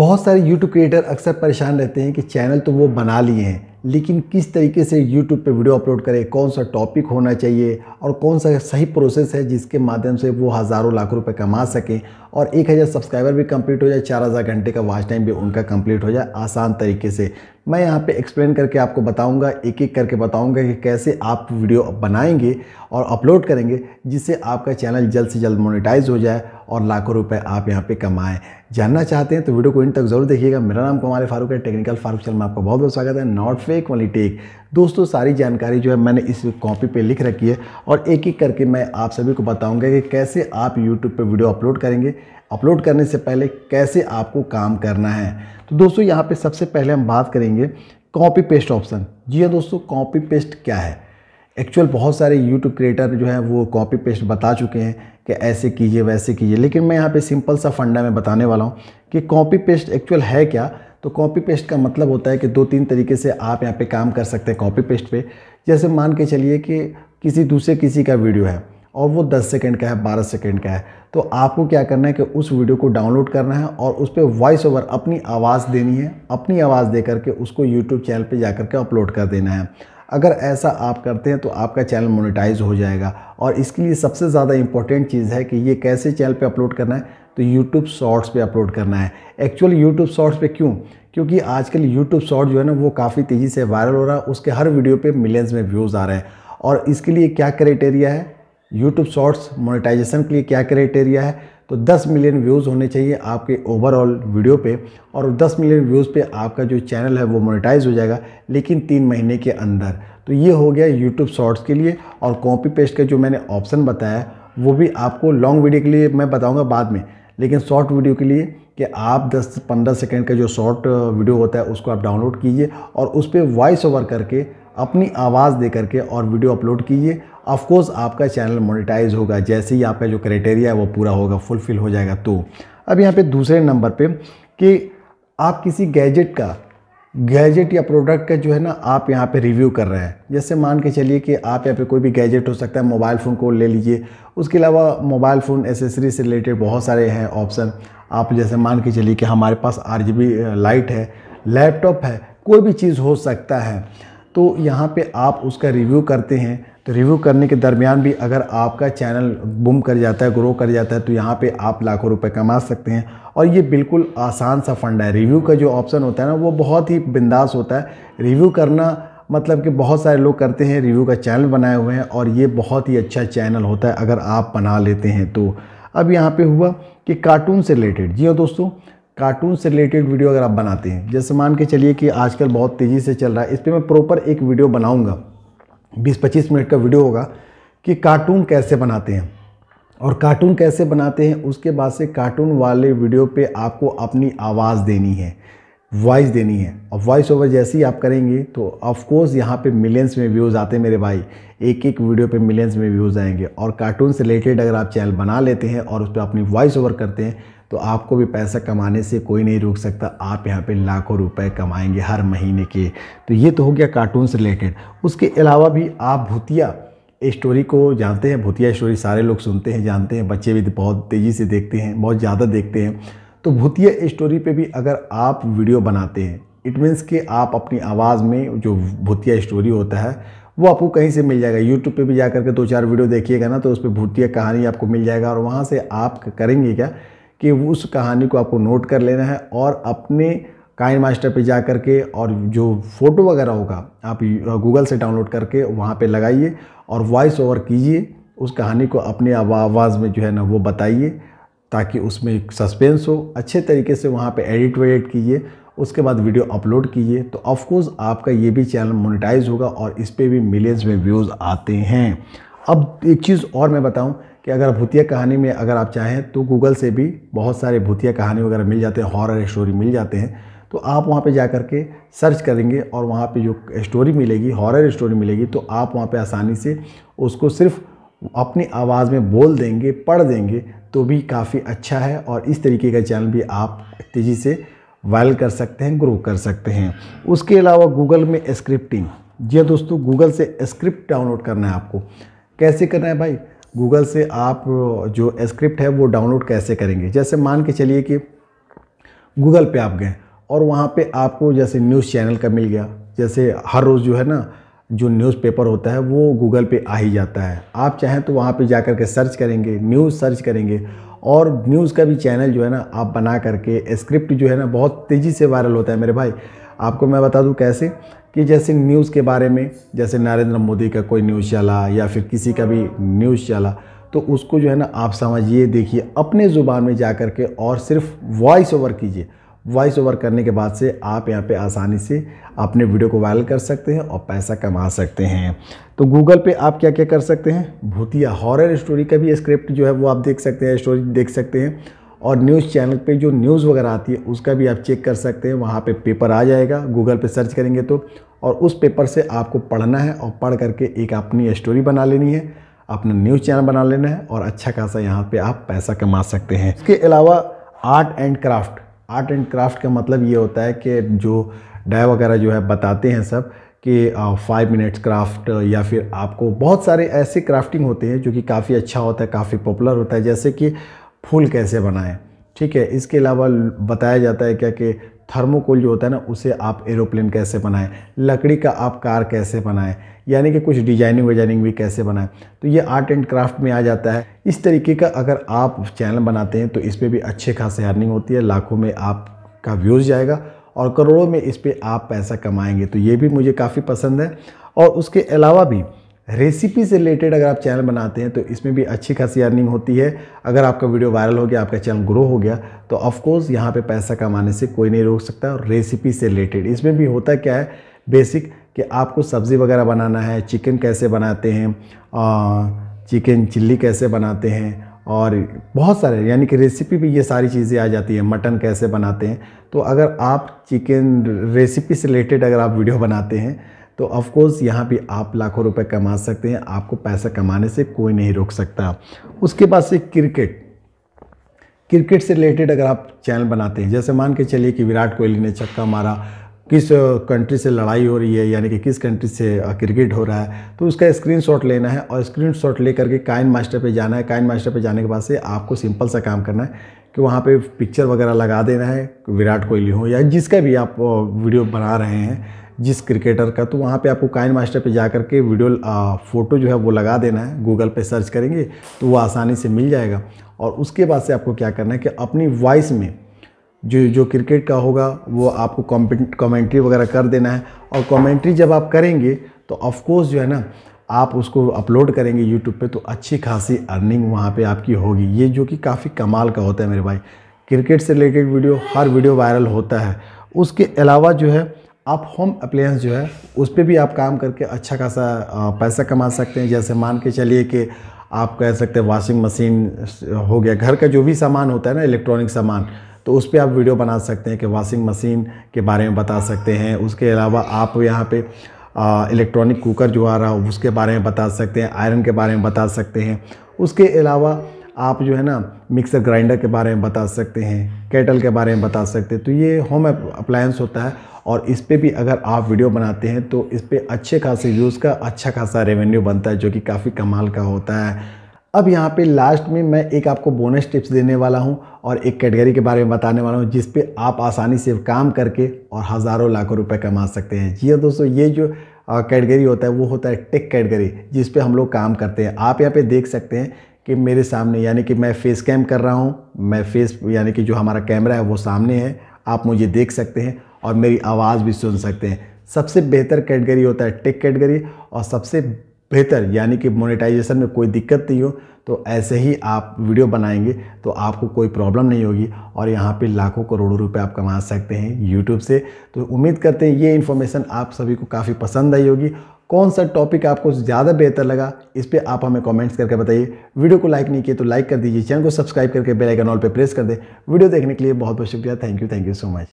बहुत सारे YouTube creator अक्सर परेशान रहते हैं कि चैनल तो वो बना लिए हैं लेकिन किस तरीके से यूट्यूब पे वीडियो अपलोड करें कौन सा टॉपिक होना चाहिए और कौन सा सही प्रोसेस है जिसके माध्यम से वो हज़ारों लाख रुपए कमा सकें और एक हज़ार सब्सक्राइबर भी कंप्लीट हो जाए चार हज़ार घंटे का वाच टाइम भी उनका कंप्लीट हो जाए आसान तरीके से मैं यहाँ पे एक्सप्लेन करके आपको बताऊँगा एक एक करके बताऊँगा कि कैसे आप वीडियो बनाएंगे और अपलोड करेंगे जिससे आपका चैनल जल्द से जल्द मोनिटाइज़ हो जाए और लाखों रुपए आप यहाँ पे कमाएं जानना चाहते हैं तो वीडियो को इन तक जरूर देखिएगा मेरा नाम कुमार फारूक है टेक्निकल फारूक चल में आपका बहुत बहुत स्वागत है नॉट फेक वाली टेक दोस्तों सारी जानकारी जो है मैंने इस कॉपी पे लिख रखी है और एक एक करके मैं आप सभी को बताऊंगा कि कैसे आप YouTube पे वीडियो अपलोड करेंगे अपलोड करने से पहले कैसे आपको काम करना है तो दोस्तों यहाँ पे सबसे पहले हम बात करेंगे कॉपी पेस्ट ऑप्शन जी हाँ दोस्तों कॉपी पेस्ट क्या है एक्चुअल बहुत सारे यूट्यूब क्रिएटर जो हैं वो कॉपी पेस्ट बता चुके हैं कि ऐसे कीजिए वैसे कीजिए लेकिन मैं यहाँ पर सिंपल सा फंडा में बताने वाला हूँ कि कॉपी पेस्ट एक्चुअल है क्या तो कॉपी पेस्ट का मतलब होता है कि दो तीन तरीके से आप यहाँ पे काम कर सकते हैं कॉपी पेस्ट पे जैसे मान के चलिए कि किसी दूसरे किसी का वीडियो है और वो 10 सेकंड का है 12 सेकंड का है तो आपको क्या करना है कि उस वीडियो को डाउनलोड करना है और उस पर वॉइस ओवर अपनी आवाज़ देनी है अपनी आवाज़ दे करके उसको यूट्यूब चैनल पर जा के अपलोड कर देना है अगर ऐसा आप करते हैं तो आपका चैनल मोनेटाइज हो जाएगा और इसके लिए सबसे ज़्यादा इंपॉर्टेंट चीज़ है कि ये कैसे चैनल पे अपलोड करना है तो यूट्यूब शॉर्ट्स पे अपलोड करना है एक्चुअली यूट्यूब शॉर्ट्स पे क्यों क्योंकि आजकल यूट्यूब शॉर्ट जो है ना वो काफ़ी तेज़ी से वायरल हो रहा है उसके हर वीडियो पे मिलियंस में व्यूज़ आ रहे हैं और इसके लिए क्या क्राइटेरिया है यूट्यूब शॉर्ट्स मोनेटाइजेशन के लिए क्या क्राइटेरिया है तो 10 मिलियन व्यूज़ होने चाहिए आपके ओवरऑल वीडियो पे और 10 मिलियन व्यूज़ पे आपका जो चैनल है वो मोनेटाइज हो जाएगा लेकिन तीन महीने के अंदर तो ये हो गया यूट्यूब शॉर्ट्स के लिए और कॉपी पेस्ट का जो मैंने ऑप्शन बताया वो भी आपको लॉन्ग वीडियो के लिए मैं बताऊँगा बाद में लेकिन शॉर्ट वीडियो के लिए कि आप 10-15 सेकंड का जो शॉर्ट वीडियो होता है उसको आप डाउनलोड कीजिए और उस पर वॉइस ओवर करके अपनी आवाज़ दे करके और वीडियो अपलोड कीजिए ऑफकोर्स आपका चैनल मोनेटाइज होगा जैसे ही आपका जो क्राइटेरिया है वो पूरा होगा फुलफ़िल हो जाएगा तो अब यहाँ पे दूसरे नंबर पे कि आप किसी गैजेट का गैजेट या प्रोडक्ट का जो है ना आप यहाँ पे रिव्यू कर रहे हैं जैसे मान के चलिए कि आप यहाँ पे कोई भी गैजेट हो सकता है मोबाइल फ़ोन को ले लीजिए उसके अलावा मोबाइल फ़ोन एसेसरी से रिलेटेड बहुत सारे हैं ऑप्शन आप जैसे मान के चलिए कि हमारे पास आर लाइट है लैपटॉप है कोई भी चीज़ हो सकता है तो यहाँ पर आप उसका रिव्यू करते हैं तो रिव्यू करने के दरमियान भी अगर आपका चैनल बुम कर जाता है ग्रो कर जाता है तो यहाँ पे आप लाखों रुपए कमा सकते हैं और ये बिल्कुल आसान सा फंड है रिव्यू का जो ऑप्शन होता है ना वो बहुत ही बिंदास होता है रिव्यू करना मतलब कि बहुत सारे लोग करते हैं रिव्यू का चैनल बनाए हुए हैं और ये बहुत ही अच्छा चैनल होता है अगर आप बना लेते हैं तो अब यहाँ पर हुआ कि कार्टून से रिलेटेड जी हाँ दोस्तों कार्टून से रिलेटेड वीडियो अगर आप बनाते हैं जैसे मान के चलिए कि आजकल बहुत तेज़ी से चल रहा है इस पर मैं प्रॉपर एक वीडियो बनाऊँगा 20-25 मिनट का वीडियो होगा कि कार्टून कैसे बनाते हैं और कार्टून कैसे बनाते हैं उसके बाद से कार्टून वाले वीडियो पे आपको अपनी आवाज़ देनी है वॉइस देनी है और वॉइस ओवर जैसे ही आप करेंगे तो ऑफकोर्स यहाँ पे मिलियंस में व्यूज़ आते हैं मेरे भाई एक एक वीडियो पे मिलियंस में व्यूज़ आएंगे और कार्टून से रिलेटेड अगर आप चैनल बना लेते हैं और उस पर अपनी वॉइस ओवर करते हैं तो आपको भी पैसा कमाने से कोई नहीं रोक सकता आप यहाँ पे लाखों रुपए कमाएंगे हर महीने के तो ये तो हो गया कार्टून से रिलेटेड उसके अलावा भी आप भूतिया स्टोरी को जानते हैं भूतिया स्टोरी सारे लोग सुनते हैं जानते हैं बच्चे भी बहुत तेज़ी से देखते हैं बहुत ज़्यादा देखते हैं तो भूतिया स्टोरी पर भी अगर आप वीडियो बनाते हैं इट मीन्स कि आप अपनी आवाज़ में जो भूतिया स्टोरी होता है वो आपको कहीं से मिल जाएगा यूट्यूब पे भी जा करके दो चार वीडियो देखिएगा ना तो उस पर भूतिया कहानी आपको मिल जाएगा और वहाँ से आप करेंगे क्या कि उस कहानी को आपको नोट कर लेना है और अपने काइन मास्टर पे जा कर के और जो फ़ोटो वगैरह होगा आप गूगल से डाउनलोड करके वहाँ पे लगाइए और वॉइस ओवर कीजिए उस कहानी को अपने आवाज़ में जो है ना वो बताइए ताकि उसमें सस्पेंस हो अच्छे तरीके से वहाँ पे एडिट वेडिट कीजिए उसके बाद वीडियो अपलोड कीजिए तो ऑफकोर्स आपका ये भी चैनल मोनिटाइज होगा और इस पर भी मिलियंस में व्यूज़ आते हैं अब एक चीज़ और मैं बताऊँ कि अगर भूतिया कहानी में अगर आप चाहें तो गूगल से भी बहुत सारे भूतिया कहानी वगैरह मिल जाते हैं हॉरर स्टोरी मिल जाते हैं तो आप वहाँ पे जा कर के सर्च करेंगे और वहाँ पे जो स्टोरी मिलेगी हॉरर स्टोरी मिलेगी तो आप वहाँ पे आसानी से उसको सिर्फ अपनी आवाज़ में बोल देंगे पढ़ देंगे तो भी काफ़ी अच्छा है और इस तरीके का चैनल भी आप तेज़ी से वायरल कर सकते हैं ग्रो कर सकते हैं उसके अलावा गूगल में स्क्रिप्टिंग जी हाँ दोस्तों गूगल से स्क्रिप्ट डाउनलोड करना है आपको कैसे करना है भाई गूगल से आप जो स्क्रिप्ट है वो डाउनलोड कैसे करेंगे जैसे मान के चलिए कि गूगल पे आप गए और वहाँ पे आपको जैसे न्यूज़ चैनल का मिल गया जैसे हर रोज़ जो है ना जो न्यूज़पेपर होता है वो गूगल पे आ ही जाता है आप चाहें तो वहाँ पे जा कर के सर्च करेंगे न्यूज़ सर्च करेंगे और न्यूज़ का भी चैनल जो है ना आप बना करके स्क्रिप्ट जो है ना बहुत तेज़ी से वायरल होता है मेरे भाई आपको मैं बता दूँ कैसे कि जैसे न्यूज़ के बारे में जैसे नरेंद्र मोदी का कोई न्यूज़ चला या फिर किसी का भी न्यूज़ चला तो उसको जो है ना आप समझिए देखिए अपने ज़ुबान में जा कर के और सिर्फ वॉइस ओवर कीजिए वॉइस ओवर करने के बाद से आप यहाँ पे आसानी से अपने वीडियो को वायरल कर सकते हैं और पैसा कमा सकते हैं तो गूगल पे आप क्या क्या कर सकते हैं भूतिया हॉरर स्टोरी का भी स्क्रिप्ट जो है वो आप देख सकते हैं स्टोरी देख सकते हैं और न्यूज़ चैनल पे जो न्यूज़ वगैरह आती है उसका भी आप चेक कर सकते हैं वहाँ पे पेपर आ जाएगा गूगल पे सर्च करेंगे तो और उस पेपर से आपको पढ़ना है और पढ़ करके एक अपनी स्टोरी बना लेनी है अपना न्यूज़ चैनल बना लेना है और अच्छा खासा यहाँ पर आप पैसा कमा सकते हैं इसके अलावा art and craft art and craft का मतलब ये होता है कि जो डाय वगैरह जो है बताते हैं सब कि फाइव मिनट्स क्राफ्ट या फिर आपको बहुत सारे ऐसे क्राफ्टिंग होते हैं जो कि काफ़ी अच्छा होता है काफ़ी पॉपुलर होता है जैसे कि फूल कैसे बनाएं ठीक है इसके अलावा बताया जाता है क्या कि थर्मोकोल जो होता है ना उसे आप एरोप्लेन कैसे बनाएं लकड़ी का आप कार कैसे बनाएं यानी कि कुछ डिजाइनिंग वजाइनिंग भी कैसे बनाएं तो ये आर्ट एंड क्राफ्ट में आ जाता है इस तरीके का अगर आप चैनल बनाते हैं तो इस पर भी अच्छे खासे अर्निंग होती है लाखों में आपका व्यूज़ जाएगा और करोड़ों में इस पर आप पैसा कमाएंगे तो ये भी मुझे काफ़ी पसंद है और उसके अलावा भी रेसिपी से रिलेटेड अगर आप चैनल बनाते हैं तो इसमें भी अच्छी खासी अर्निंग होती है अगर आपका वीडियो वायरल हो गया आपका चैनल ग्रो हो गया तो ऑफकोर्स यहाँ पे पैसा कमाने से कोई नहीं रोक सकता और रेसिपी से रिलेटेड इसमें भी होता क्या है बेसिक कि आपको सब्ज़ी वगैरह बनाना है चिकन कैसे बनाते हैं चिकन चिल्ली कैसे बनाते हैं और बहुत सारे यानी कि रेसिपी भी ये सारी चीज़ें आ जाती है मटन कैसे बनाते हैं तो अगर आप चिकन रेसिपी से रिलेटेड अगर आप वीडियो बनाते हैं तो ऑफकोर्स यहाँ पर आप लाखों रुपए कमा सकते हैं आपको पैसा कमाने से कोई नहीं रोक सकता उसके बाद से क्रिकेट क्रिकेट से रिलेटेड अगर आप चैनल बनाते हैं जैसे मान के चलिए कि विराट कोहली ने छक्का मारा किस कंट्री से लड़ाई हो रही है यानी कि किस कंट्री से क्रिकेट हो रहा है तो उसका स्क्रीनशॉट लेना है और स्क्रीनशॉट लेकर के काइन मास्टर पे जाना है काइन मास्टर पे जाने के बाद से आपको सिंपल सा काम करना है कि वहाँ पे पिक्चर वगैरह लगा देना है विराट कोहली हो या जिसका भी आप वीडियो बना रहे हैं जिस क्रिकेटर का तो वहाँ पे आपको काइन मास्टर पे जा के वीडियो आ, फोटो जो है वो लगा देना है गूगल पे सर्च करेंगे तो वो आसानी से मिल जाएगा और उसके बाद से आपको क्या करना है कि अपनी वॉइस में जो जो क्रिकेट का होगा वो आपको कमेंट्री वगैरह कर देना है और कमेंट्री जब आप करेंगे तो ऑफ़ जो है ना आप उसको अपलोड करेंगे यूट्यूब पे तो अच्छी खासी अर्निंग वहाँ पे आपकी होगी ये जो कि काफ़ी कमाल का होता है मेरे भाई क्रिकेट से रिलेटेड वीडियो हर वीडियो वायरल होता है उसके अलावा जो है आप होम अप्लायंस जो है उस पर भी आप काम करके अच्छा खासा पैसा कमा सकते हैं जैसे मान के चलिए कि आप कह सकते हैं वॉशिंग मशीन हो गया घर का जो भी सामान होता है ना इलेक्ट्रॉनिक सामान तो उस पर आप वीडियो बना सकते हैं कि वॉशिंग मशीन के बारे में बता सकते हैं उसके अलावा आप यहाँ पे इलेक्ट्रॉनिक कुकर जो आ रहा हो उसके बारे में बता सकते हैं आयरन के बारे में बता सकते हैं उसके अलावा आप जो है ना मिक्सर ग्राइंडर के बारे में बता सकते हैं केटल के बारे में बता सकते हैं तो ये होम अप्लायंस होता है और इस पर भी अगर आप वीडियो बनाते हैं तो इस पर अच्छे खासे व्यूज़ का अच्छा खासा रेवेन्यू बनता है जो कि काफ़ी कमाल का होता है अब यहाँ पे लास्ट में मैं एक आपको बोनस टिप्स देने वाला हूँ और एक कैटेगरी के बारे में बताने वाला हूँ जिस पे आप आसानी से काम करके और हज़ारों लाखों रुपए कमा सकते हैं जी हाँ दोस्तों ये जो कैटेगरी होता है वो होता है टेक कैटेगरी जिस पे हम लोग काम करते हैं आप यहाँ पे देख सकते हैं कि मेरे सामने यानी कि मैं फेस कैम कर रहा हूँ मैं फेस यानी कि जो हमारा कैमरा है वो सामने है आप मुझे देख सकते हैं और मेरी आवाज़ भी सुन सकते हैं सबसे बेहतर कैटेगरी होता है टेक कैटेगरी और सबसे बेहतर यानी कि मोनेटाइजेशन में कोई दिक्कत नहीं हो तो ऐसे ही आप वीडियो बनाएंगे तो आपको कोई प्रॉब्लम नहीं होगी और यहाँ पे लाखों करोड़ों रुपए आप कमा सकते हैं यूट्यूब से तो उम्मीद करते हैं ये इन्फॉर्मेशन आप सभी को काफ़ी पसंद आई होगी कौन सा टॉपिक आपको ज़्यादा बेहतर लगा इस पर आप हमें कमेंट्स करके बताइए वीडियो को लाइक नहीं किए तो लाइक कर दीजिए चैनल को सब्सक्राइब करके बेल आइकन ऑल पर प्रेस कर दें वीडियो देखने के लिए बहुत बहुत शुक्रिया thank you thank you so much